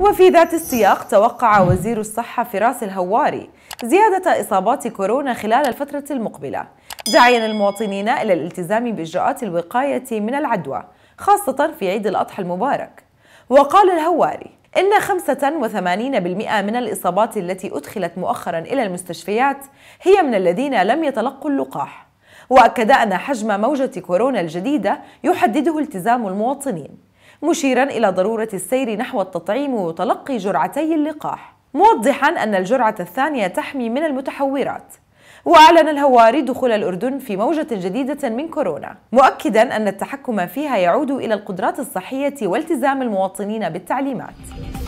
وفي ذات السياق توقع وزير الصحة فراس الهواري زيادة إصابات كورونا خلال الفترة المقبلة داعيا المواطنين إلى الالتزام بإجراءات الوقاية من العدوى خاصة في عيد الأضحى المبارك وقال الهواري إن 85% من الإصابات التي أدخلت مؤخرا إلى المستشفيات هي من الذين لم يتلقوا اللقاح وأكد أن حجم موجة كورونا الجديدة يحدده التزام المواطنين مشيرا إلى ضرورة السير نحو التطعيم وتلقي جرعتي اللقاح موضحا أن الجرعة الثانية تحمي من المتحورات وأعلن الهواري دخول الأردن في موجة جديدة من كورونا مؤكدا أن التحكم فيها يعود إلى القدرات الصحية والتزام المواطنين بالتعليمات